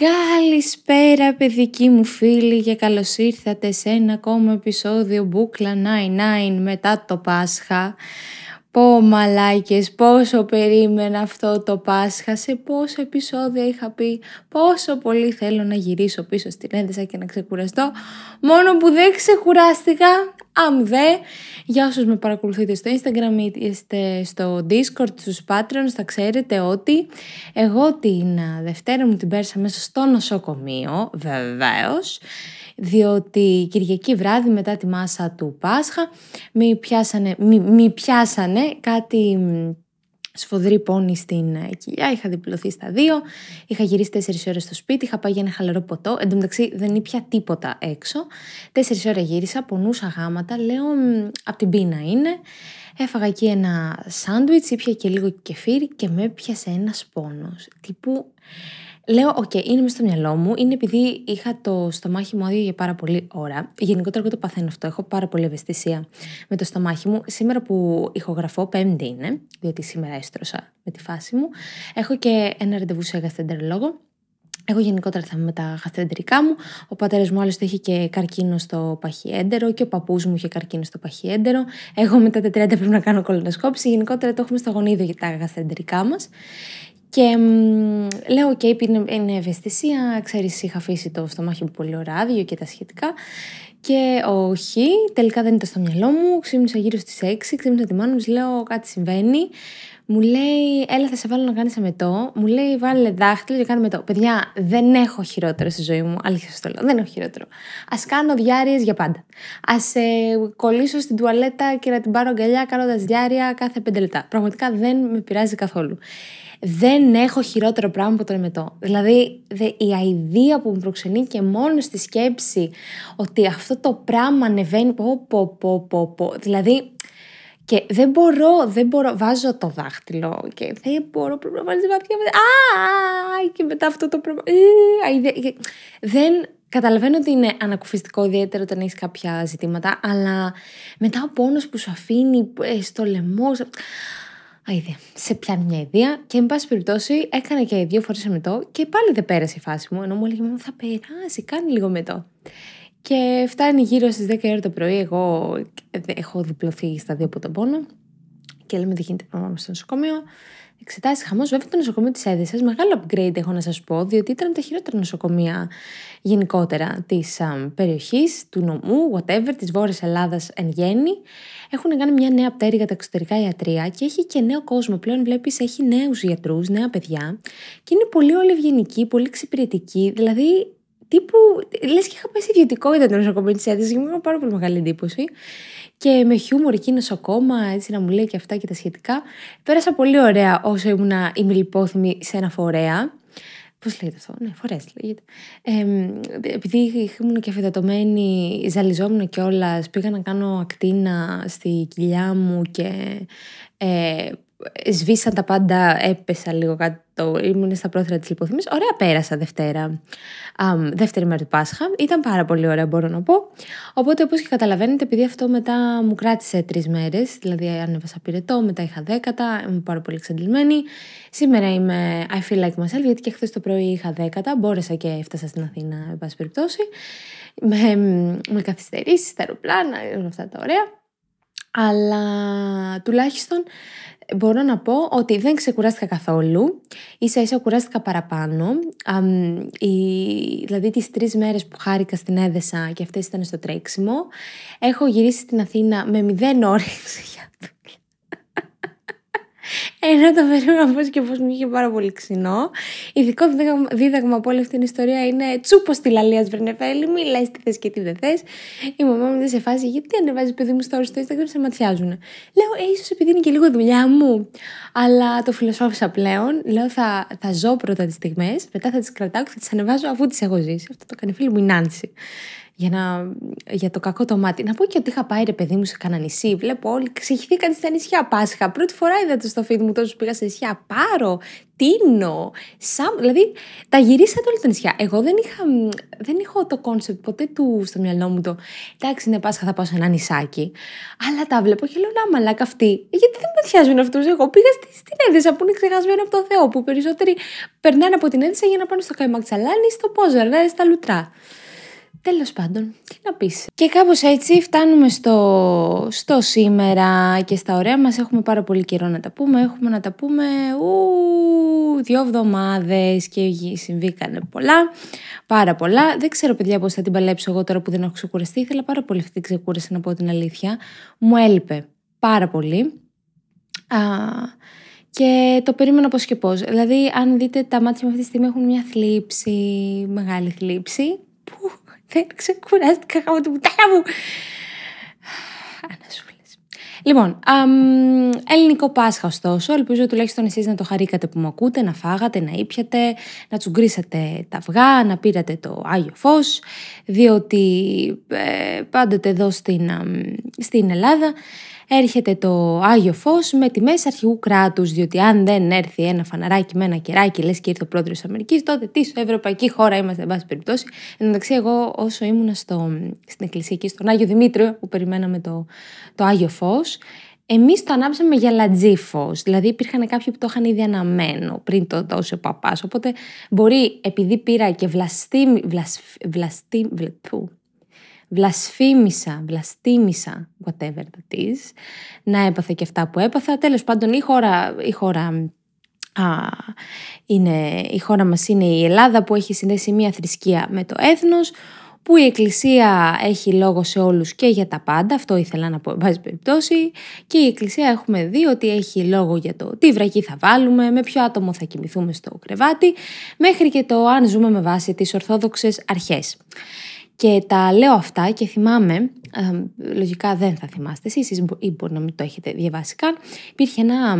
Καλησπέρα παιδική μου φίλη και καλώς ήρθατε σε ένα ακόμα επεισόδιο Μπούκλα 99 μετά το Πάσχα. Πω μαλάκες πόσο περίμενα αυτό το Πάσχα, σε πόσα επεισόδια είχα πει πόσο πολύ θέλω να γυρίσω πίσω στην ένδυσα και να ξεκουραστώ, μόνο που δεν ξεκουράστηκα, αμ δε. Για όσους με παρακολουθείτε στο Instagram ή στο Discord, στους Patreons, θα ξέρετε ότι εγώ την Δευτέρα μου την πέρσα μέσα στο νοσοκομείο, βεβαίως διότι Κυριακή βράδυ μετά τη μάσα του Πάσχα μη πιάσανε, πιάσανε κάτι σφοδρή πόνη στην ε, κοιλιά, είχα διπλωθεί στα δύο, είχα γυρίσει τέσσερις ώρες στο σπίτι, είχα πάει για ένα χαλαρό ποτό, εν τω μεταξύ δεν ήπια τίποτα έξω. Τέσσερις ώρες γύρισα, πονούσα γάματα, λέω από την πίνα είναι. Έφαγα εκεί ένα σάντουιτς, ήπια και λίγο κεφίρι και με έπιασε ένας πόνος. Τύπου Λέω, οκ, okay, είναι μέσα στο μυαλό μου. Είναι επειδή είχα το στομάχι μου άδειο για πάρα πολλή ώρα. Γενικότερα, εγώ το παθαίνω αυτό. Έχω πάρα πολλή ευαισθησία με το στομάχι μου. Σήμερα που ηχογραφώ, Πέμπτη είναι, διότι σήμερα έστρωσα με τη φάση μου. Έχω και ένα ραντεβού σε λόγο. Εγώ γενικότερα θα είμαι με τα γαστρεντερικά μου. Ο πατέρας μου άλλωστε είχε και καρκίνο στο παχιέντερο και ο παππούς μου είχε καρκίνο στο παχιέντερο. Εγώ μετά τα 30 πρέπει να κάνω κολονοσκόπηση. Γενικότερα το έχουμε στο γονίδιο για τα γαστρεντερικά μας. Και μ, λέω, οκ, okay, είναι, είναι ευαισθησία, ξέρεις, είχα αφήσει το στομάχι μου πολύ ωράδιο και τα σχετικά. Και όχι, τελικά δεν ήταν στο μυαλό μου, ξύμνησα γύρω στις 6, ξύμνησα τη μάνα μου, λέω, κάτι συμβαίνει. Μου λέει, έλα θα σε βάλω να κάνεις αμετό. Μου λέει, βάλε δάχτυλο και κάνε αμετό. Παιδιά, δεν έχω χειρότερο στη ζωή μου. Αλήθεια σας το λέω, δεν έχω χειρότερο. Ας κάνω διάρειες για πάντα. Ας ε, κολλήσω στην τουαλέτα και να την πάρω αγκαλιά κάνοντας διάρεια κάθε πέντε λεπτά. Πραγματικά δεν με πειράζει καθόλου δεν έχω χειρότερο πράγμα από το εμετό. Δηλαδή η αηδία που μου προξενεί και μόνο στη σκέψη ότι αυτό το πράγμα ανεβαίνει πω πω πω πω, δηλαδή και δεν μπορώ, δεν μπορώ, βάζω το δάχτυλο και δεν μπορώ, πρέπει να βάλω. βαθιά, α, και μετά αυτό το πράγμα, ε, δεν, Καταλαβαίνω ότι είναι ανακουφιστικό ιδιαίτερα όταν έχεις κάποια ζητήματα, αλλά μετά ο πόνος που σου αφήνει ε, στο λαιμό. Άιδε, Σε πιάνει μια ιδέα και, εν πάση περιπτώσει, έκανα και δύο φορές το, και πάλι δεν πέρασε η φάση μου. Ενώ μου έλεγε, Μα θα περάσει, κάνει λίγο μετό. Και φτάνει γύρω στις 10 ώρα το πρωί. Εγώ έχω διπλωθεί στα δύο από τον πόνο. Και λέμε, ότι γίνεται να στο νοσοκομείο. Εξετάσεις χαμός. Βέβαια, το νοσοκομείο της Έδεσα, μεγάλο upgrade έχω να σας πω, διότι ήταν από τα χειρότερα νοσοκομεία γενικότερα της περιοχής, του νομού, whatever, της Βόρειας Ελλάδας εν γέννη. Έχουν κάνει μια νέα πτέρυγα τα εξωτερικά ιατρία και έχει και νέο κόσμο. Πλέον βλέπεις, έχει νέους γιατρούς, νέα παιδιά και είναι πολύ όλοι πολύ εξυπηρετικοί. Δηλαδή, τύπου. Λες και είχα πάει σε ιδιωτικό ήταν το νοσοκομείο της ένταση γιατί μου έκανε πάρα πολύ μεγάλη εντύπωση. Και με χιούμορ εκείνο ακόμα, έτσι να μου λέει και αυτά και τα σχετικά. Πέρασα πολύ ωραία όσο ήμουν ημιλιπόθυμη σε ένα φορέα. Πώς λέγεται αυτό, Ναι, φορέ λέγεται. Ε, επειδή ήμουν και φυτατωμένη, ζαλιζόμουν κιόλας, πήγα να κάνω ακτίνα στη κοιλιά μου και ε, σβήσαν τα πάντα, έπεσα λίγο κάτω, ήμουν στα πρόθυρα της λιποθυμής Ωραία πέρασα Δευτέρα, um, δεύτερη μέρα του Πάσχα. Ήταν πάρα πολύ ωραία μπορώ να πω. Οπότε όπως και καταλαβαίνετε, επειδή αυτό μετά μου κράτησε τρεις μέρες, δηλαδή ανέβασα πυρετό, μετά είχα δέκατα, είμαι πάρα πολύ εξαντλημένη. Σήμερα είμαι I feel like myself, γιατί και χθες το πρωί είχα δέκατα, μπόρεσα και έφτασα στην Αθήνα, εν πάση περιπτώσει. Με, με καθυστερήσεις, τα αεροπλάνα, όλα αυτά τα ωραία. Αλλά τουλάχιστον μπορώ να πω ότι δεν ξεκουράστηκα καθόλου. Ίσα ίσα κουράστηκα παραπάνω. η, δηλαδή τις τρεις μέρες που χάρηκα στην έδεσα και αυτές ήταν στο τρέξιμο. Έχω γυρίσει στην Αθήνα με μηδέν όρεξη ενώ το περίμενα πώς και πώς μου είχε πάρα πολύ ξινό. Ειδικό δίδαγμα από όλη αυτή την ιστορία είναι τσούπο τη λαλία Βρενεφέλη. μη λες τι θες και τι δεν θες. Η μαμά μου δεν σε φάση, γιατί ανεβάζει παιδί μου story στο Instagram, σε ματιάζουν. Λέω, ε, ίσως επειδή είναι και λίγο δουλειά μου. Αλλά το φιλοσόφισα πλέον. Λέω, θα, θα ζω πρώτα τις στιγμές, μετά θα τις κρατάω και θα τις ανεβάζω αφού τις έχω ζήσει. Αυτό το κάνει φίλη μου η Νάνση για, για το κακό το μάτι. Να πω και ότι είχα πάει ρε παιδί μου σε κανένα νησί. Βλέπω όλοι ξεχυθήκαν στα νησιά Πάσχα. Πρώτη φορά είδα το στο feed μου τόσο πήγα σε νησιά. Πάρο, Τίνο, Σάμ. Δηλαδή τα γυρίσατε όλα τα νησιά. Εγώ δεν είχα, δεν είχα το κόνσεπτ ποτέ του στο μυαλό μου το. Εντάξει, είναι Πάσχα, θα πάω σε ένα νησάκι. Αλλά τα βλέπω και λέω να μαλάκα αυτή. Γιατί δεν παθιάζουν αυτούς. Εγώ πήγα στην Έδεσα που είναι ξεχασμένο από το Θεό. Που περισσότεροι περνάνε από την Έδεσα για να πάνε στο Καϊμαξαλάνι στο Πόζαρ, ε, στα Λουτρά. Τέλος πάντων, τι να πεις. Και κάπως έτσι φτάνουμε στο, στο σήμερα και στα ωραία μας, Έχουμε πάρα πολύ καιρό να τα πούμε. Έχουμε να τα πούμε ου, δύο εβδομάδες και συμβήκανε πολλά. Πάρα πολλά. Δεν ξέρω παιδιά πώς θα την παλέψω εγώ τώρα που δεν έχω ξεκουραστεί. Ήθελα πάρα πολύ αυτή την ξεκούραση να πω την αλήθεια. Μου έλειπε πάρα πολύ. Α, και το περίμενα πώς και πώς. Δηλαδή αν δείτε τα μάτια μου αυτή τη στιγμή έχουν μια θλίψη, μεγάλη θλίψη. Που δεν ξεκουράστηκα από την πουτάνα μου. Ανασούλες. Λοιπόν, αμ, ελληνικό Πάσχα ωστόσο. Ελπίζω τουλάχιστον εσείς να το χαρήκατε που μου ακούτε, να φάγατε, να ήπιατε, να τσουγκρίσατε τα αυγά, να πήρατε το Άγιο Φως, διότι ε, πάντοτε εδώ στην, στην Ελλάδα έρχεται το Άγιο φως με τιμές αρχηγού κράτους, διότι αν δεν έρθει ένα φαναράκι με ένα κεράκι, λες και ήρθε ο πρόεδρος της Αμερικής, τότε τι ευρωπαϊκή χώρα είμαστε, εν πάση περιπτώσει. Εν μεταξύ, εγώ όσο ήμουνα στο, στην εκκλησία εκεί, στον Άγιο Δημήτριο, που περιμέναμε το, το Άγιο φως. Εμείς το ανάψαμε για λατζή φως. Δηλαδή, υπήρχαν κάποιοι που το είχαν ήδη αναμένο πριν το δώσει ο παπάς. Οπότε, μπορεί επειδή πήρα και βλαστή βλασφήμισα, βλαστήμισα, whatever that is, να έπαθε και αυτά που έπαθα. Τέλος πάντων η χώρα, η Α, είναι, η χώρα μας είναι η Ελλάδα που έχει συνδέσει μία θρησκεία με το έθνος, που η Εκκλησία έχει λόγο σε όλους και για τα πάντα, αυτό ήθελα να πω εν πάση περιπτώσει, και η Εκκλησία έχουμε δει ότι έχει λόγο για το τι βρακή θα βάλουμε, με ποιο άτομο θα κοιμηθούμε στο κρεβάτι, μέχρι και το αν ζούμε με βάση τις ορθόδοξες αρχές. Και τα λέω αυτά και θυμάμαι, λογικά δεν θα θυμάστε εσείς ή μπορεί να μην το έχετε διαβάσει καν, υπήρχε ένα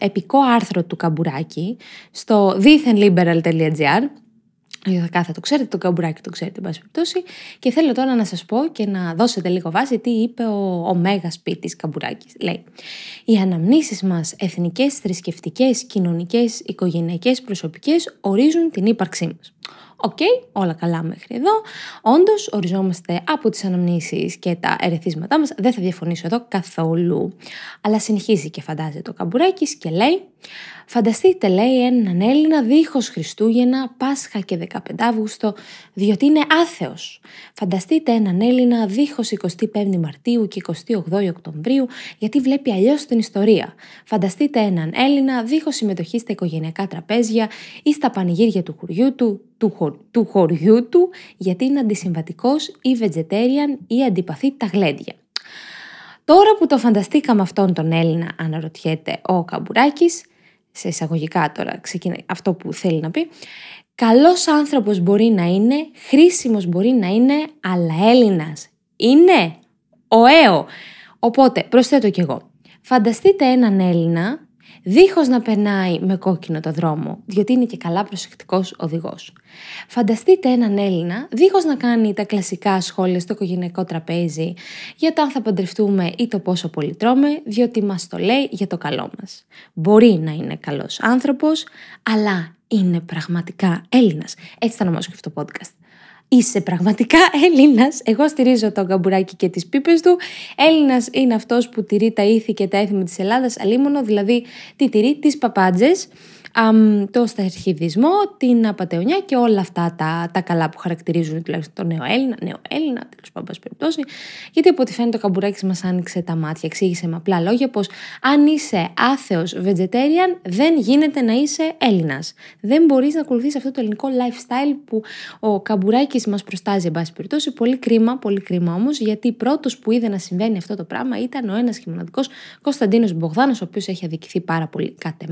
επικό άρθρο του Καμπουράκη στο δίθενliberal.gr ε, θα το ξέρετε, το καμπουράκι το ξέρετε, εν πάση περιπτώσει. Και θέλω τώρα να σας πω και να δώσετε λίγο βάση τι είπε ο, ο Μέγας Πίτης Καμπουράκης. Λέει, οι αναμνήσεις μας εθνικές, θρησκευτικές, κοινωνικές, οικογενειακές, προσωπικές, ορίζουν την ύπαρξή μας. Οκ, okay, όλα καλά μέχρι εδώ. Όντως, οριζόμαστε από τις αναμνήσεις και τα ερεθίσματά μας. Δεν θα διαφωνήσω εδώ καθόλου. Αλλά συνεχίζει και φαντάζεται το καμπουράκι και λέει. Φανταστείτε, λέει, έναν Έλληνα δίχως Χριστούγεννα, Πάσχα και 15 Αύγουστο, διότι είναι άθεος. Φανταστείτε έναν Έλληνα δίχως 25 Μαρτίου και 28 Οκτωβρίου, γιατί βλέπει αλλιώς την ιστορία. Φανταστείτε έναν Έλληνα δίχως συμμετοχή στα οικογενειακά τραπέζια ή στα πανηγύρια του χωριού του, του, του χωριού του, γιατί είναι αντισυμβατικός ή vegetarian ή αντιπαθεί τα γλέντια. Τώρα που το φανταστήκαμε αυτόν τον Έλληνα, αναρωτιέται ο Καμπουράκης, σε εισαγωγικά τώρα ξεκινάει αυτό που θέλει να πει. Καλός άνθρωπος μπορεί να είναι, χρήσιμος μπορεί να είναι, αλλά Έλληνας είναι ο Οπότε προσθέτω κι εγώ. Φανταστείτε έναν Έλληνα δίχως να περνάει με κόκκινο το δρόμο, διότι είναι και καλά προσεκτικός οδηγός. Φανταστείτε έναν Έλληνα, δίχως να κάνει τα κλασικά σχόλια στο οικογενειακό τραπέζι για το αν θα παντρευτούμε ή το πόσο πολύ τρώμε, διότι μας το λέει για το καλό μας. Μπορεί να είναι καλός άνθρωπος, αλλά είναι πραγματικά Έλληνας. Έτσι θα ονομάσω και αυτό το podcast είσαι πραγματικά Έλληνας. Εγώ στηρίζω το καμπουράκι και τις πίπες του. Έλληνας είναι αυτός που τηρεί τα ήθη και τα έθιμα της Ελλάδας, αλίμονο, δηλαδή τη τηρεί τις παπάντζες το σταρχιδισμό, την απαταιωνιά και όλα αυτά τα, τα καλά που χαρακτηρίζουν τουλάχιστον τον νέο Έλληνα, νέο Έλληνα, τέλος πάντων, περιπτώσει. Γιατί από ό,τι φαίνεται, ο Καμπουράκης μας άνοιξε τα μάτια. Εξήγησε με απλά λόγια πως αν είσαι άθεος vegetarian, δεν γίνεται να είσαι Έλληνας. Δεν μπορείς να ακολουθείς αυτό το ελληνικό lifestyle που ο Καμπουράκης μας προστάζει, εν πάση περιπτώσει. Πολύ κρίμα, πολύ κρίμα όμως, γιατί πρώτος που είδε να συμβαίνει αυτό το πράγμα ήταν ο ένας και μοναδικός Κωνσταντίνος Μπογδάνος, ο οποίος έχει αδικηθεί πάρα πολύ, κάτε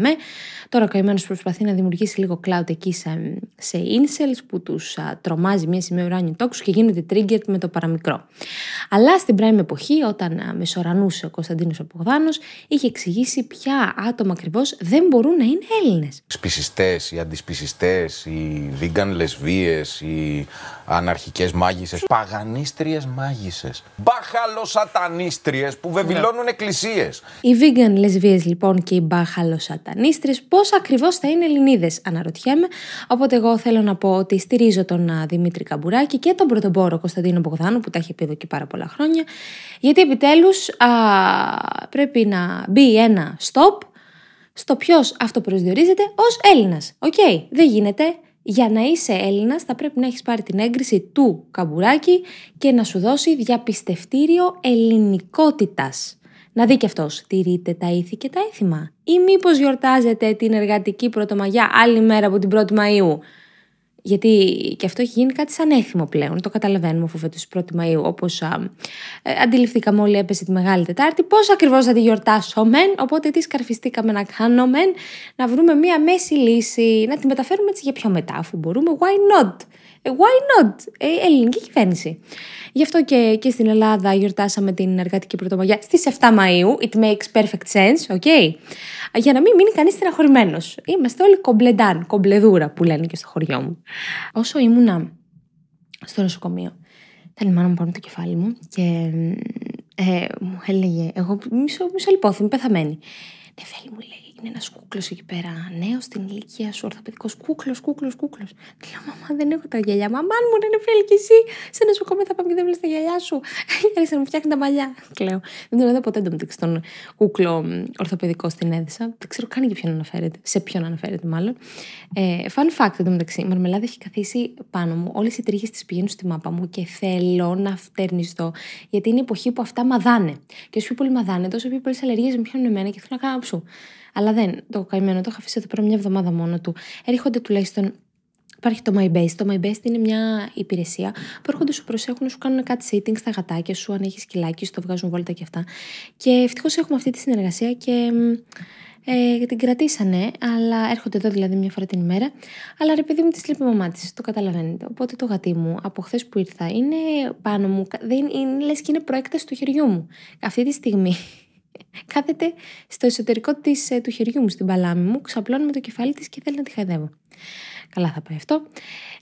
Τώρα προηγουμένως προσπαθεί να δημιουργήσει λίγο cloud εκεί σε, σε incels που τους τρομάζει μια σημαία ουράνιου τόξου και γίνεται triggered με το παραμικρό. Αλλά στην πρώτη εποχή όταν μεσορανούσε ο Κωνσταντίνος Απογδάνο, είχε εξηγήσει ποια άτομα ακριβώς δεν μπορούν να είναι Έλληνες. Σπισιστές, οι αντισπισιστές, οι vegan λεσβίες, οι αναρχικές μάγισσες, παγανίστριες μάγισσες, μπαχαλοσατανίστριες που βεβηλώνουν ναι. εκκλησίες. Οι vegan λεσβίες λοιπόν και οι μπαχαλοσατανίστριες πώς ακριβώς ακριβώς θα είναι Ελληνίδες, αναρωτιέμαι. Οπότε, εγώ θέλω να πω ότι στηρίζω τον Δημήτρη Καμπουράκη και τον πρωτοπόρο Κωνσταντίνο Μπογδάνου, που τα έχει πει εδώ και πάρα πολλά χρόνια. Γιατί επιτέλους πρέπει να μπει ένα stop στο ποιος αυτοπροσδιορίζεται ως Έλληνας. Οκ, δεν γίνεται. Για να είσαι Έλληνας, θα πρέπει να έχεις πάρει την έγκριση του Καμπουράκη και να σου δώσει διαπιστευτήριο ελληνικότητας. Να δει και αυτός, τηρείτε τα ήθη και τα έθιμα. Ή μήπως γιορτάζετε την εργατική πρωτομαγιά άλλη μέρα από την 1η Μαΐου. Γιατί και αυτό έχει γίνει κάτι σαν έθιμο πλέον. Το καταλαβαίνουμε αφού φέτο 1η Μαου, όπω ε, αντιληφθήκαμε όλοι, έπεσε τη Μεγάλη Τετάρτη. Πώς ακριβώς θα τη γιορτάσουμε, οπότε τι σκαρφιστήκαμε να κάνουμε, να βρούμε μία μέση λύση, να τη μεταφέρουμε έτσι για πιο μετά, αφού μπορούμε. Why not? Ε, why not? Ε, ελληνική κυβέρνηση. Γι' αυτό και, και στην Ελλάδα γιορτάσαμε την εργατική πρωτομαγιά στι 7 Μαου. It makes perfect sense, ok? Για να μην μείνει κανείς στεναχωρημένος. Είμαστε όλοι κομπλεντάν, κομπλεδούρα που λένε και στο χωριό μου. Όσο ήμουνα στο νοσοκομείο, τα λιμάνια μου πάνω το κεφάλι μου και ε, μου έλεγε, εγώ μισό, μισό λιπόθυμη, πεθαμένη. θέλει ναι, μου λέει, είναι ένας κούκλος εκεί πέρα, νέος στην ηλικία σου, ορθοπαιδικός κούκλος, κούκλος, κούκλος. Τι λέω, Μαμά, δεν έχω τα γυαλιά. Μαμά, μου είναι φίλη και εσύ. Σε ένα σκοκόμη θα πάμε και δεν βλέπεις τα γυαλιά σου. Άρχισε να μου φτιάχνει τα μαλλιά. Κλαίω. δεν τον είδα ποτέ το μεταξύ τον κούκλο ορθοπαιδικό στην Έδησα. Δεν ξέρω καν για ποιον αναφέρεται. Σε ποιον αναφέρεται, μάλλον. Ε, fun fact το μεταξύ. Η μαρμελάδα έχει καθίσει πάνω μου. Όλες οι τρίχες της πηγαίνουν στη μάπα μου και θέλω να φτερνιστώ. Γιατί είναι η εποχή που αυτά μαδάνε. Και όσο πιο πολύ μαδάνε, τόσο πιο πολλές αλλεργίες με πιάνουν εμένα και θέλω να κάνω αλλά δεν. Το καημένο το είχα αφήσει εδώ πέρα μια εβδομάδα μόνο του. Έρχονται τουλάχιστον Υπάρχει το MyBase. Το MyBase είναι μια υπηρεσία που έρχονται σου προσέχουν, σου κάνουν κάτι sitting στα γατάκια σου, αν έχεις σκυλάκι, σου το βγάζουν βόλτα και αυτά. Και ευτυχώς έχουμε αυτή τη συνεργασία και ε, την κρατήσανε, αλλά έρχονται εδώ δηλαδή μια φορά την ημέρα. Αλλά ρε παιδί μου τη λείπει η μαμά της, το καταλαβαίνετε. Οπότε το γατί μου από χθες που ήρθα είναι πάνω μου, δεν, και είναι προέκταση του χεριού μου. Αυτή τη στιγμή Κάθεται στο εσωτερικό της, ε, του χεριού μου, στην παλάμη μου, ξαπλώνει με το κεφάλι της και θέλει να τη χαϊδεύω. Καλά θα πάει αυτό.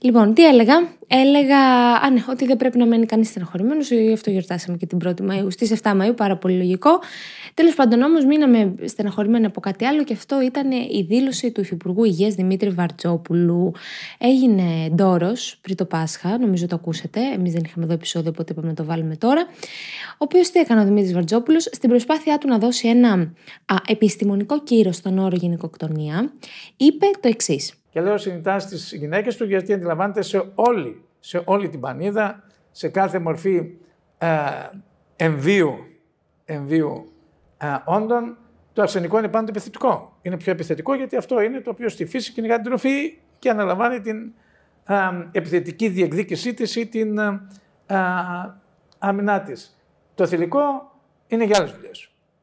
Λοιπόν, τι έλεγα. Έλεγα α, ναι, ότι δεν πρέπει να μένει κανείς στενοχωρημένος. Γι' αυτό γιορτάσαμε και την 1η Μαου. Στι 7 Μαΐου, πάρα πολύ λογικό. Τέλος πάντων, όμως, μείναμε στενοχωρημένοι από κάτι άλλο και αυτό ήταν η δήλωση του Υφυπουργού Υγείας Δημήτρη Βαρτζόπουλου. Έγινε ντόρος πριν το Πάσχα, νομίζω το ακούσατε. Εμείς δεν είχαμε εδώ επεισόδιο, οπότε είπαμε να το βάλουμε τώρα. Ο οποίος τι έκανε ο Δημήτρης Βαρτζόπουλος στην προσπάθειά του να δώσει ένα επιστημονικό κύρος στον όρο γυναικοκτονία, είπε το εξής. Και λέω συνειδητά στις γυναίκες του, γιατί αντιλαμβάνεται σε όλη, σε όλη την πανίδα, σε κάθε μορφή ε, εμβίου, εμβίου ε, όντων, το αρσενικό είναι πάντα επιθετικό. Είναι πιο επιθετικό γιατί αυτό είναι το οποίο στη φύση κυνηγά την τροφή και αναλαμβάνει την ε, επιθετική διεκδίκησή της ή την ε, άμυνά της. Το θηλυκό είναι για άλλες δουλειές.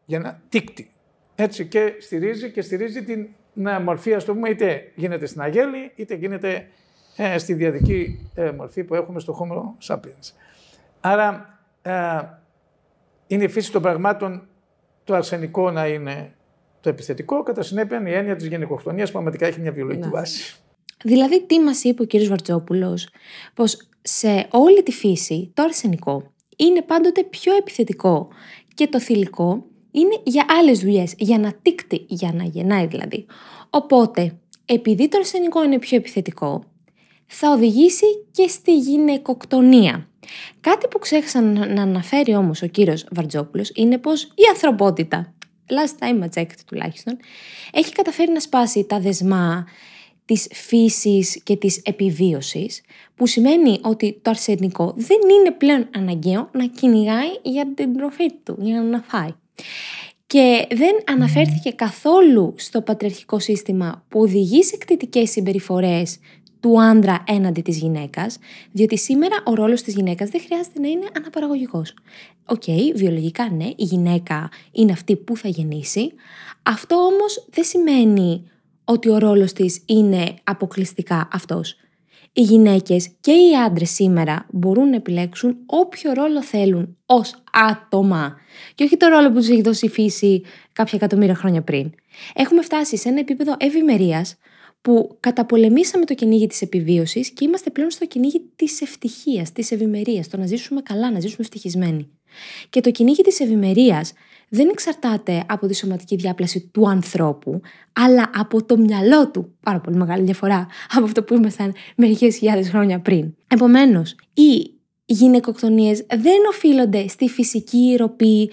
Για να τίκτη. Έτσι και στηρίζει και στηρίζει την ναι, μορφή, ας το πούμε, είτε γίνεται στην αγέλη, είτε γίνεται ε, στη διαδική ε, μορφή που έχουμε στο Homo sapiens. Άρα ε, είναι η φύση των πραγμάτων το αρσενικό να είναι το επιθετικό, κατά συνέπεια η έννοια της που πραγματικά έχει μια βιολογική ναι. βάση. Δηλαδή τι μας είπε ο κύριος Βαρτζόπουλος, πως σε όλη τη φύση το αρσενικό είναι πάντοτε πιο επιθετικό και το θηλυκό είναι για άλλες δουλειές, για να τίκτη, για να γεννάει δηλαδή. Οπότε, επειδή το αρσενικό είναι πιο επιθετικό, θα οδηγήσει και στη γυναικοκτονία. Κάτι που ξέχασα να αναφέρει όμως ο κύριος Βαρτζόπουλος είναι πως η ανθρωπότητα, last time I checked τουλάχιστον, έχει καταφέρει να σπάσει τα δεσμά της φύσης και της επιβίωσης, που σημαίνει ότι το αρσενικό δεν είναι πλέον αναγκαίο να κυνηγάει για την τροφή του, για να φάει και δεν αναφέρθηκε mm. καθόλου στο πατριαρχικό σύστημα που οδηγεί σε εκτετικές συμπεριφορές του άντρα έναντι της γυναίκας, διότι σήμερα ο ρόλος της γυναίκας δεν χρειάζεται να είναι αναπαραγωγικός. Οκ, βιολογικά ναι, η γυναίκα είναι αυτή που θα γεννήσει. Αυτό όμως δεν σημαίνει ότι ο ρόλος της είναι αποκλειστικά αυτός. Οι γυναίκες και οι άντρες σήμερα μπορούν να επιλέξουν όποιο ρόλο θέλουν ως άτομα και όχι το ρόλο που τους έχει δώσει η φύση κάποια εκατομμύρια χρόνια πριν. Έχουμε φτάσει σε ένα επίπεδο ευημερίας που καταπολεμήσαμε το κυνήγι της επιβίωσης και είμαστε πλέον στο κυνήγι της ευτυχίας, της ευημερίας, το να ζήσουμε καλά, να ζήσουμε ευτυχισμένοι. Και το κυνήγι της ευημερίας δεν εξαρτάται από τη σωματική διάπλαση του ανθρώπου, αλλά από το μυαλό του. Πάρα πολύ μεγάλη διαφορά από αυτό που ήμασταν μερικές χιλιάδες χρόνια πριν. Επομένως, οι γυναίκοκτονίε δεν οφείλονται στη φυσική ροπή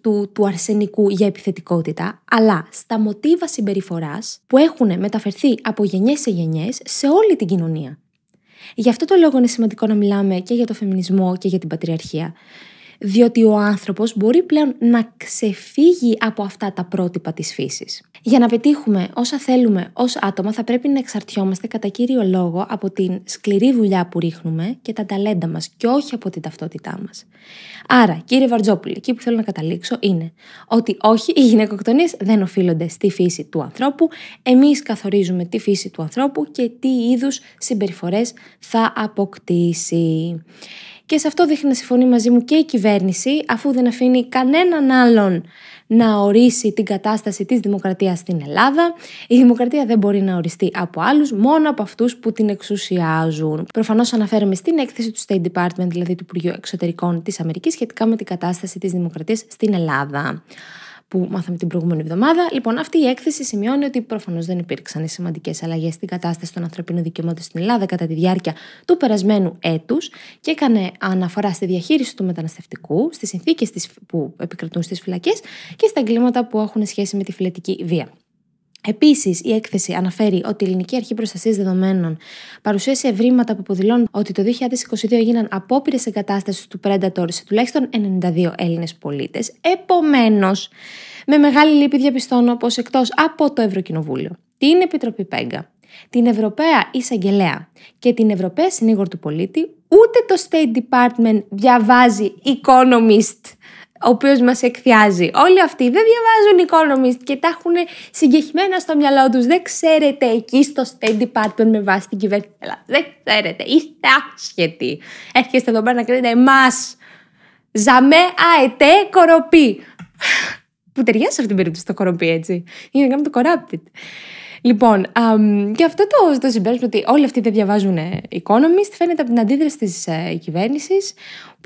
του, του αρσενικού για επιθετικότητα, αλλά στα μοτίβα συμπεριφοράς που έχουν μεταφερθεί από γενιές σε γενιές σε όλη την κοινωνία. Γι' αυτό το λόγο είναι σημαντικό να μιλάμε και για το φεμινισμό και για την πατριαρχία διότι ο άνθρωπος μπορεί πλέον να ξεφύγει από αυτά τα πρότυπα της φύσης. Για να πετύχουμε όσα θέλουμε ως άτομα θα πρέπει να εξαρτιόμαστε κατά κύριο λόγο από την σκληρή δουλειά που ρίχνουμε και τα ταλέντα μας και όχι από την ταυτότητά μας. Άρα, κύριε Βαρτζόπουλη, εκεί που θέλω να καταλήξω είναι ότι όχι, οι γυναικοκτονίες δεν οφείλονται στη φύση του ανθρώπου, εμείς καθορίζουμε τη φύση του ανθρώπου και τι είδους συμπεριφορές θα αποκτήσει. Και σε αυτό δείχνει να συμφωνεί μαζί μου και η κυβέρνηση, αφού δεν αφήνει κανέναν άλλον να ορίσει την κατάσταση της δημοκρατίας στην Ελλάδα. Η δημοκρατία δεν μπορεί να οριστεί από άλλους, μόνο από αυτούς που την εξουσιάζουν. Προφανώς αναφέρομαι στην έκθεση του State Department, δηλαδή του Υπουργείου Εξωτερικών της Αμερικής, σχετικά με την κατάσταση της δημοκρατίας στην Ελλάδα που μάθαμε την προηγούμενη εβδομάδα. Λοιπόν, αυτή η έκθεση σημειώνει ότι προφανώς δεν υπήρξαν σημαντικές αλλαγές στην κατάσταση των ανθρωπίνων δικαιωμάτων στην Ελλάδα κατά τη διάρκεια του περασμένου έτους και έκανε αναφορά στη διαχείριση του μεταναστευτικού, στις συνθήκες που επικρατούν στις φυλακές και στα εγκλήματα που έχουν σχέση με τη φυλετική βία. Επίσης, η έκθεση αναφέρει ότι η Ελληνική Αρχή Προστασίας Δεδομένων παρουσίασε ευρήματα που αποδηλώνουν ότι το 2022 έγιναν απόπειρες εγκατάστασης του Predator σε τουλάχιστον 92 Έλληνες πολίτες. Επομένως, με μεγάλη λύπη διαπιστώνω πως εκτός από το Ευρωκοινοβούλιο, την Επιτροπή Πέγκα, την Ευρωπαία Εισαγγελέα και την Ευρωπαία Συνήγορ του Πολίτη, ούτε το State Department διαβάζει Economist ο οποίος μας εκθιάζει. Όλοι αυτοί δεν διαβάζουν economist και τα έχουν συγκεχημένα στο μυαλό τους. Δεν ξέρετε εκεί στο State Department με βάση την κυβέρνηση. Δεν ξέρετε. Είστε άσχετοι. Έρχεστε εδώ πέρα να κρίνετε εμάς. Ζαμέ αετέ κοροπή. Που ταιριάζει σε αυτήν την περίπτωση το κοροπή, έτσι. Είναι να κάνουμε το κοράπτη. Λοιπόν, και αυτό το, το συμπέρασμα ότι όλοι αυτοί δεν διαβάζουν economist φαίνεται από την αντίδραση της ε, κυβέρνησης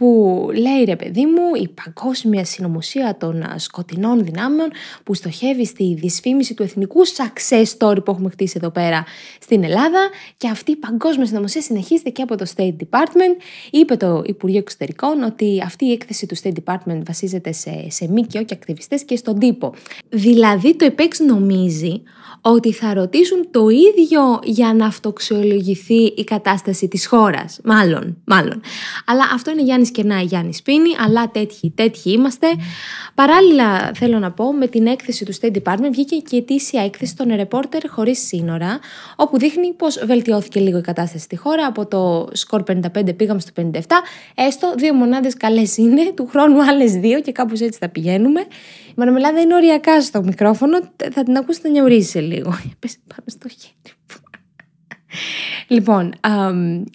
που λέει ρε παιδί μου η Παγκόσμια συνωμοσία των Σκοτεινών Δυνάμεων που στοχεύει στη δυσφήμιση του εθνικού success story που έχουμε χτίσει εδώ πέρα στην Ελλάδα και αυτή η Παγκόσμια συνωμοσία συνεχίζεται και από το State Department. Είπε το Υπουργείο Εξωτερικών ότι αυτή η έκθεση του State Department βασίζεται σε, σε ΜΚΟ και ακτιβιστές και στον τύπο. Δηλαδή το ΕΠΕΞ νομίζει ότι θα ρωτήσουν το ίδιο για να αυτοξιολογηθεί η κατάσταση της χώρας. Μάλλον, μάλλον. Αλλά αυτό είναι Γιάννης και να η Γιάννη Σπίνη, αλλά τέτοιοι, τέτοιοι είμαστε. Παράλληλα, θέλω να πω, με την έκθεση του State Department βγήκε και η ετήσια έκθεση των Reporter Χωρίς Σύνορα, όπου δείχνει πω βελτιώθηκε λίγο η κατάσταση στη χώρα. Από το σκορ 55 πήγαμε στο 57. Έστω δύο μονάδες καλές είναι, του χρόνου άλλες δύο και κάπως έτσι θα πηγαίνουμε. Η Μαρμελάδα είναι οριακά στο μικρόφωνο, θα την ακούσετε να νιωρίζει λίγο. Πες πάνω στο χέρι. Λοιπόν,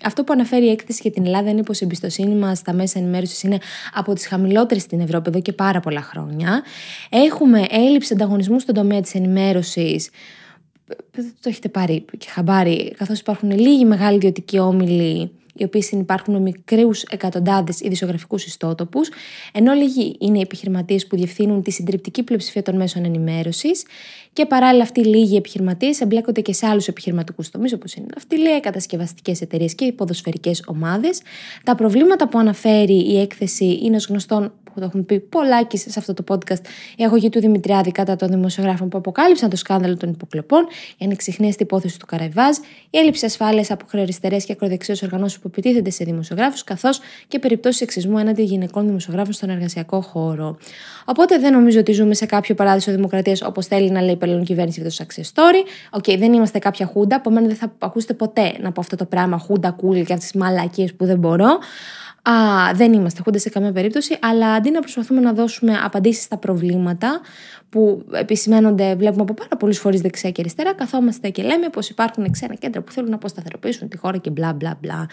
αυτό που αναφέρει η έκθεση για την Ελλάδα είναι πως η εμπιστοσύνη μας στα μέσα ενημέρωσης είναι από τις χαμηλότερες στην Ευρώπη εδώ και πάρα πολλά χρόνια. Έχουμε έλλειψη ανταγωνισμού στον τομέα της ενημέρωσης. Το έχετε πάρει και χαμπάρι, καθώς υπάρχουν λίγοι μεγάλοι ιδιωτικοί όμιλοι οι οποίες συνεπάρχουν με μικρούς εκατοντάδες ειδησιογραφικούς ιστότοπους, ενώ λίγοι είναι οι επιχειρηματίες που διευθύνουν τη συντριπτική πλειοψηφία των μέσων ενημέρωσης και παράλληλα αυτοί λίγοι επιχειρηματίες εμπλέκονται και σε άλλους επιχειρηματικούς τομείς, όπως είναι ναυτιλία, κατασκευαστικές εταιρείες και οι ποδοσφαιρικές ομάδες. Τα προβλήματα που αναφέρει η έκθεση είναι ως γνωστόν που το έχουν πει πολλά και σε αυτό το podcast, η αγωγή του Δημητριάδη κατά των δημοσιογράφων που αποκάλυψαν το σκάνδαλο των υποκλοπών, η στην υπόθεση του Καραϊβάζ, η έλλειψη ασφάλειας από χρεοριστερές και ακροδεξιέ οργανώσεις που επιτίθενται σε δημοσιογράφους, καθώς και περιπτώσεις σεξισμού έναντι γυναικών δημοσιογράφων στον εργασιακό χώρο. Οπότε δεν νομίζω ότι ζούμε σε κάποιο παράδεισο δημοκρατίας όπως θέλει να λέει η παλαιόν κυβέρνηση για το Story. Οκ, δεν είμαστε κάποια χούντα, επομένω δεν θα ακούσετε ποτέ να πω αυτό το πράγμα χούντα κούλι και αυτές τις μαλακίες που δεν μπορώ. Α, δεν είμαστε χούντες σε καμία περίπτωση, αλλά αντί να προσπαθούμε να δώσουμε απαντήσεις στα προβλήματα που επισημαίνονται, βλέπουμε από πάρα πολλούς φορείς δεξιά και αριστερά, καθόμαστε και λέμε πως υπάρχουν ξένα κέντρα που θέλουν να αποσταθεροποιήσουν τη χώρα και μπλα μπλα μπλα.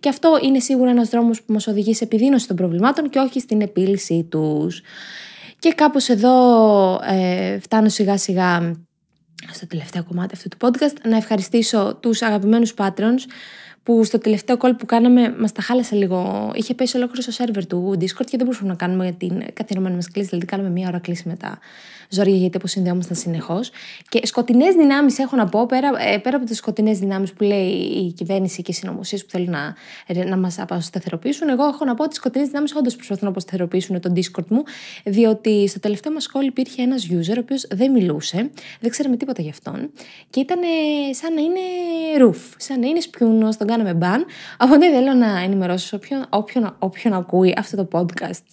Και αυτό είναι σίγουρα ένας δρόμος που μας οδηγεί σε επιδείνωση των προβλημάτων και όχι στην επίλυσή τους. Και κάπως εδώ ε, φτάνω σιγά σιγά στο τελευταίο κομμάτι αυτού του podcast να ευχαριστήσω τους αγαπημένους patrons που στο τελευταίο call που κάναμε μας τα χάλασε λίγο. Είχε πέσει ολόκληρο στο σερβερ του Discord και δεν μπορούσαμε να κάνουμε την καθιερωμένη μας κλίση. Δηλαδή, κάναμε μία ώρα κλίση με τα ζόρια γιατί αποσυνδεόμασταν συνεχώς. Και σκοτεινές δυνάμεις έχω να πω, πέρα, ε, πέρα από τις σκοτεινές δυνάμεις που λέει η κυβέρνηση και οι συνωμοσίες που θέλουν να, ε, να μας αποσταθεροποιήσουν, εγώ έχω να πω ότι σκοτεινές δυνάμεις όντως προσπαθούν να αποσταθεροποιήσουν τον Discord μου, διότι στο τελευταίο μας call υπήρχε ένας user ο οποίος δεν μιλούσε, δεν ξέραμε τίποτα γι' αυτόν και ήταν σαν να είναι ρουφ, σαν να είναι σπιούνος, τον κάναμε μπαν. Οπότε θέλω να ενημερώσω όποιον, όποιον, όποιον ακούει αυτό το podcast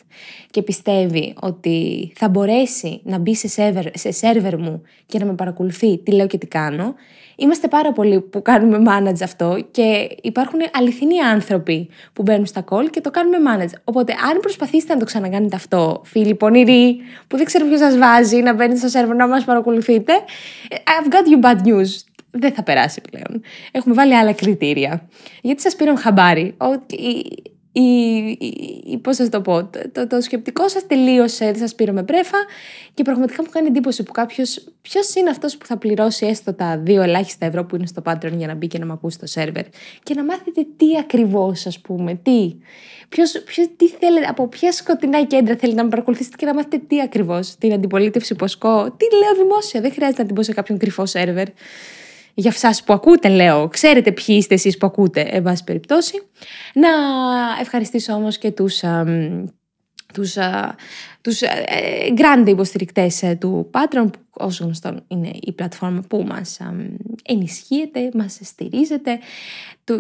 και πιστεύει ότι θα μπορέσει να μπει σε σερβερ, σε σερβερ μου και να με παρακολουθεί τι λέω και τι κάνω. Είμαστε πάρα πολλοί που κάνουμε manage αυτό και υπάρχουν αληθινοί άνθρωποι που μπαίνουν στα call και το κάνουμε manage. Οπότε, αν προσπαθήσετε να το ξανακάνετε αυτό, φίλοι πονηροί, που δεν ξέρω ποιος σας βάζει να μπαίνετε στο σερβερ να μας παρακολουθείτε, I've got you bad news δεν θα περάσει πλέον. Έχουμε βάλει άλλα κριτήρια. Γιατί σας πήραν χαμπάρι. Ότι η, η, πώς σας το πω, το, το σκεπτικό σας τελείωσε, δεν σας πήραμε πρέφα και πραγματικά μου κάνει εντύπωση που κάποιος, ποιος είναι αυτός που θα πληρώσει έστω τα δύο ελάχιστα ευρώ που είναι στο Patreon για να μπει και να με ακούσει το σερβερ και να μάθετε τι ακριβώς ας πούμε, τι, ποιος, τι θέλετε, από ποια σκοτεινά κέντρα θέλετε να με παρακολουθήσετε και να μάθετε τι ακριβώς, την αντιπολίτευση ποσκό, τι λέω δημόσια, δεν χρειάζεται να την πω σε κάποιον κρυφό σερβερ για εσάς που ακούτε, λέω, ξέρετε ποιοι είστε εσείς που ακούτε, εν πάση περιπτώσει. Να ευχαριστήσω όμως και τους τους, τους ε, ε γκράντε υποστηρικτές ε, του Patreon που γνωστό γνωστόν είναι η πλατφόρμα που μας ενισχύεται, μας στηρίζεται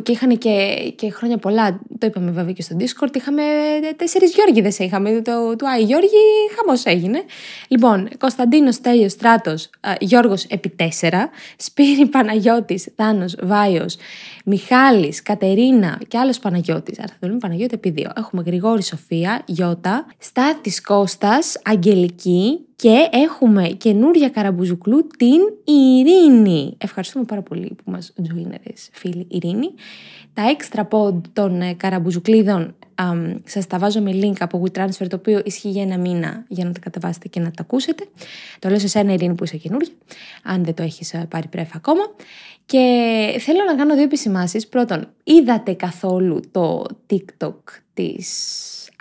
και είχαν και, και χρόνια πολλά, το είπαμε βέβαια και στο Discord, είχαμε ε, τέσσερις Γιώργιδες είχαμε, το, του Άι Γιώργη χαμός έγινε. Λοιπόν, Κωνσταντίνος Τέλειος Στράτος, Γιώργος επί τέσσερα, Σπύρι Παναγιώτης, Θάνος Βάιος, Μιχάλης, Κατερίνα και άλλος Παναγιώτης. Άρα θα το λέμε Παναγιώτη επί δύο. Έχουμε Γρηγόρη Σοφία, Γιώτα, Στάθης Κώστα, Αγγελική και έχουμε καινούρια καραμπουζουκλού την Ειρήνη. Ευχαριστούμε πάρα πολύ που μας τζουίνερες Φίλοι Ειρήνη. Τα έξτρα pod των ε, καραμπουζουκλίδων σας τα βάζω με link από WeTransfer το οποίο ισχύει για ένα μήνα για να τα καταβάσετε και να τα ακούσετε. Το λέω σε σένα Ειρήνη που είσαι καινούρια... αν δεν το έχεις ε, πάρει πρέφα ακόμα. Και θέλω να κάνω δύο επισημάσεις. Πρώτον, είδατε καθόλου το TikTok της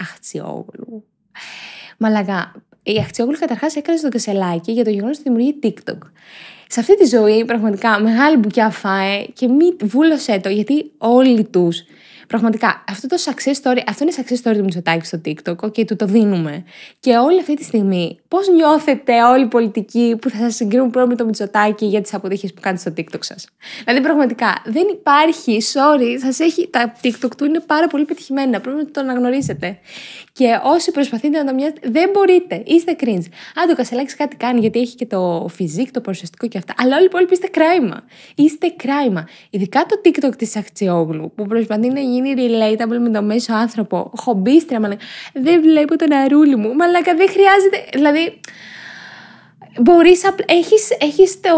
Αχτσιόγλου. Μαλαγά. η Αχτσιόγλου καταρχάς έκανε το κασελάκι για το γεγονός ότι δημιουργεί TikTok. Σε αυτή τη ζωή, πραγματικά, μεγάλη μπουκιά φάε και μη βούλωσέ το, γιατί όλοι τους. Πραγματικά, αυτό το success story, αυτό είναι success story του Μητσοτάκη στο TikTok, και του το δίνουμε. Και όλη αυτή τη στιγμή, πώς νιώθετε όλοι οι πολιτικοί που θα σας συγκρίνουν πρώτα με το Μητσοτάκη για τις αποτυχίε που κάνετε στο TikTok σας. Δηλαδή, πραγματικά, δεν υπάρχει, sorry, σας έχει. Τα TikTok του είναι πάρα πολύ πετυχημένα. Πρέπει να το αναγνωρίσετε. Και όσοι προσπαθείτε να το μοιάζετε, δεν μπορείτε. Είστε cringe. Αν το κασελάξει κάτι κάνει, γιατί έχει και το φυσικό, το προσωπικό και αυτά. Αλλά όλοι οι υπόλοιποι είστε κράιμα. Είστε κράιμα. Ειδικά το TikTok της Αχτσιόγλου, που προσπαθεί να γίνει relatable με το μέσο άνθρωπο. Χομπίστρια, μαλακά. Δεν βλέπω τον αρούλι μου. Μαλακά δεν χρειάζεται. Δηλαδή, Μπορείς, έχεις έχεις το,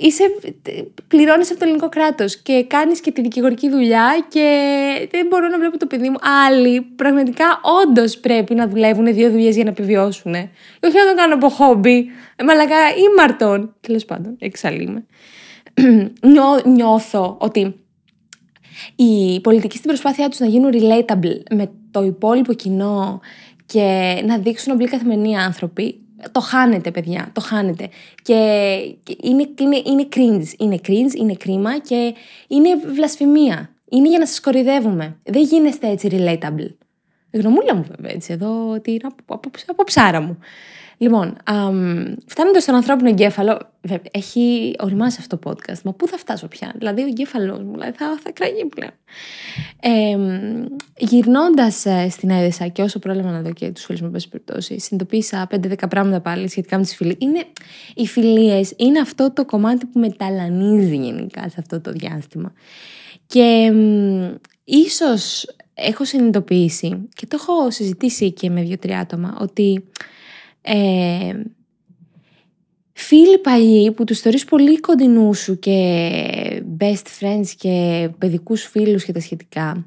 είσαι, πληρώνεις από το ελληνικό κράτος και κάνεις και τη δικηγορική δουλειά και δεν μπορώ να βλέπω το παιδί μου. Άλλοι πραγματικά όντως πρέπει να δουλεύουν δύο δουλειές για να επιβιώσουν. Όχι να το κάνω από χόμπι, μαλακά μαρτών. Τέλος πάντων, εξαλείμαι. Νιώ, νιώθω ότι οι πολιτικοί στην προσπάθειά τους να γίνουν relatable με το υπόλοιπο κοινό και να δείξουν ομπλή καθημερινή άνθρωποι το χάνετε παιδιά, το χάνετε. Και είναι, είναι, είναι cringe, είναι cringe, είναι κρίμα και είναι βλασφημία. Είναι για να σας κορυδεύουμε. Δεν γίνεστε έτσι relatable. Γνωμούλα μου βέβαια έτσι εδώ, ότι είναι από ψάρα μου. Λοιπόν, φτάνοντας στον ανθρώπινο εγκέφαλο, έχει οριμάσει αυτό το podcast. Μα πού θα φτάσω πια. Δηλαδή, ο εγκέφαλό μου δηλαδή, θα, θα κραγεί πλέον. Γυρνώντας ε, στην Έδεσα και όσο πρόλαβα να δω και τους φίλους μου, πάση περιπτώσει, συνειδητοποίησα 5-10 πράγματα πάλι σχετικά με τις φιλίες. Είναι οι φιλίες, είναι αυτό το κομμάτι που με ταλανίζει γενικά σε αυτό το διάστημα. Και ίσως έχω συνειδητοποιήσει και το έχω συζητήσει και με δύο-τρία άτομα ότι ε, φίλοι παλιοί που τους θεωρείς πολύ κοντινούς σου και best friends και παιδικούς φίλους και τα σχετικά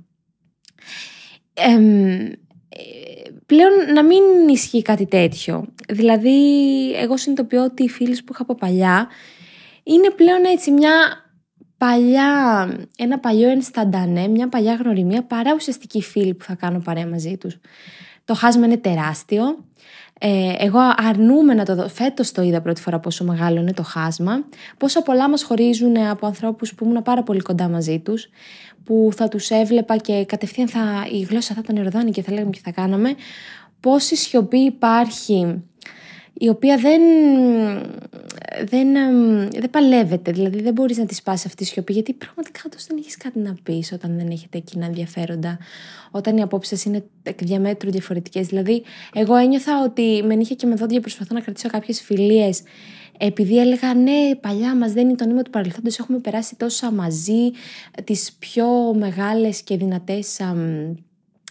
πλέον να μην ισχύει κάτι τέτοιο. Δηλαδή, εγώ συνειδητοποιώ ότι οι φίλοι που είχα από παλιά είναι πλέον έτσι μια παλιά, ένα παλιό ενσταντανέ, μια παλιά γνωριμία παρά ουσιαστική φίλη που θα κάνω παρέα μαζί τους. Το χάσμα είναι τεράστιο. Ε, εγώ αρνούμε να το δω. Φέτος το είδα πρώτη φορά πόσο μεγάλο είναι το χάσμα. Πόσα πολλά μας χωρίζουν από ανθρώπους που ήμουν πάρα πολύ κοντά μαζί τους, που θα τους έβλεπα και κατευθείαν θα, η γλώσσα θα τον Ιορδάνη και θα λέγαμε και θα κάναμε. Πόση σιωπή υπάρχει η οποία δεν, δεν, δεν παλεύεται, δηλαδή δεν μπορείς να της σπάσει αυτή τη σιωπή, γιατί πραγματικά όντως δεν έχεις κάτι να πεις όταν δεν έχετε κοινά ενδιαφέροντα, όταν οι απόψεις είναι εκ διαμέτρου διαφορετικές. Δηλαδή, εγώ ένιωθα ότι με νύχια και με δόντια προσπαθώ να κρατήσω κάποιες φιλίες, επειδή έλεγα ναι, παλιά μας δεν είναι το νήμα του παρελθόντος, έχουμε περάσει τόσο μαζί, τις πιο μεγάλες και δυνατές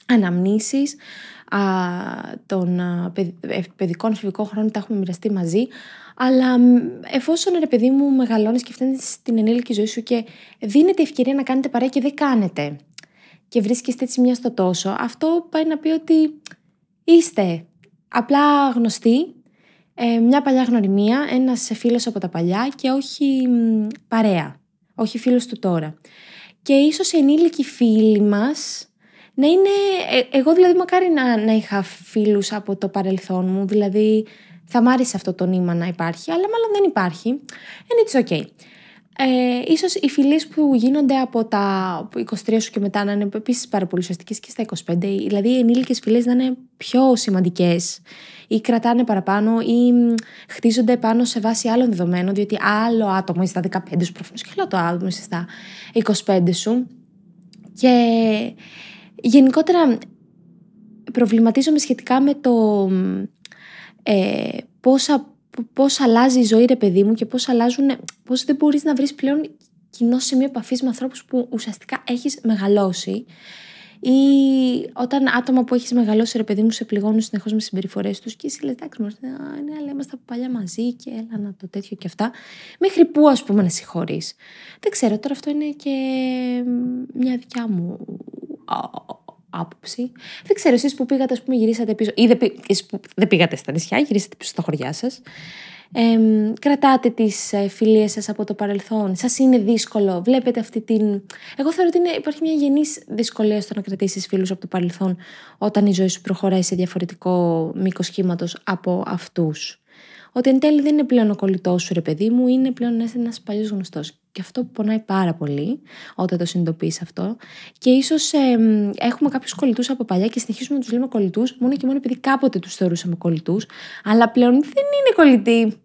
αναμνήσεις, α, των α, ε, παιδικών χρόνο χρόνων τα έχουμε μοιραστεί μαζί. Αλλά εφόσον ρε παιδί μου μεγαλώνεις και φτάνεις στην ενήλικη ζωή σου και δίνεται ευκαιρία να κάνετε παρέα και δεν κάνετε και βρίσκεστε έτσι μια στο τόσο, αυτό πάει να πει ότι είστε απλά γνωστοί, ε, μια παλιά γνωριμία, ένας φίλος από τα παλιά και όχι παρέα, όχι φίλος του τώρα. Και ίσως οι ενήλικοι φίλοι μας να είναι. Ε, εγώ δηλαδή, μακάρι να, να είχα φίλους από το παρελθόν μου. Δηλαδή, θα μ' άρεσε αυτό το νήμα να υπάρχει, αλλά μάλλον δεν υπάρχει. Είναι it's okay. Ε, ίσως οι φιλίες που γίνονται από τα 23 σου και μετά να είναι επίσης πάρα πολύ ουσιαστικές και στα 25. Δηλαδή οι ενήλικες φιλίες να είναι πιο σημαντικές ή κρατάνε παραπάνω ή χτίζονται πάνω σε βάση άλλων δεδομένων διότι άλλο άτομο είσαι στα 15 σου προφανώς και άλλο το άτομο είσαι στα 25 σου. Και Γενικότερα προβληματίζομαι σχετικά με το ε, πώς αλλάζει η ζωή ρε παιδί μου και πώς αλλάζουν, πώς δεν μπορείς να βρεις πλέον κοινό σημείο επαφής με ανθρώπους που ουσιαστικά έχεις μεγαλώσει ή όταν άτομα που έχεις μεγαλώσει ρε παιδί μου σε πληγώνουν συνεχώς με συμπεριφορές τους και εσύ λες εντάξει ναι, ναι, αλλά είμαστε από παλιά μαζί και έλα να το τέτοιο και αυτά μέχρι που ας πούμε να συγχωρείς δεν ξέρω τώρα αυτό είναι και μια δικιά μου άποψη. Δεν ξέρω, εσείς που πήγατε, ας πούμε, γυρίσατε πίσω. ή δεν, πήγατε στα νησιά, γυρίσατε πίσω στα χωριά σας. κρατάτε τις ε, φιλίες σας από το παρελθόν, σας είναι δύσκολο, βλέπετε αυτή την... Εγώ θεωρώ ότι είναι, υπάρχει μια γενής δυσκολία στο να κρατήσεις φίλους από το παρελθόν όταν η ζωή σου προχωράει σε διαφορετικό μήκος σχήματος από αυτούς ότι εν τέλει δεν είναι πλέον ο κολλητός σου, ρε παιδί μου, είναι πλέον ένας παλιός γνωστός. Και αυτό πονάει πάρα πολύ όταν το συνειδητοποιείς αυτό. Και ίσως έχουμε κάποιους κολλητούς από παλιά και συνεχίζουμε να τους λέμε κολλητούς, μόνο και μόνο επειδή κάποτε τους θεωρούσαμε κολλητούς, αλλά πλέον δεν είναι κολλητοί.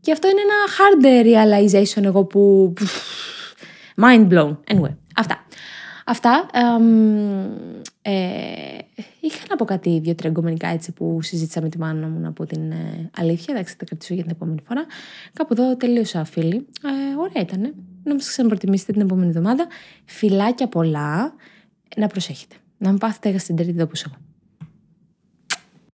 Και αυτό είναι ένα hard realization εγώ που. Mind blown. Anyway, αυτά. Αυτά. Ε, είχα να πω κάτι δύο-τρία εγκομενικά έτσι που συζήτησα με τη μάνα μου να πω την ε, αλήθεια. Εντάξει, θα κρατήσω για την επόμενη φορά. Κάπου εδώ τελείωσα, φίλοι. Ε, ωραία ήταν. Να μα ξαναπροτιμήσετε την επόμενη εβδομάδα. Φιλάκια πολλά. Να προσέχετε. Να μην πάθετε στην τρίτη εδώ που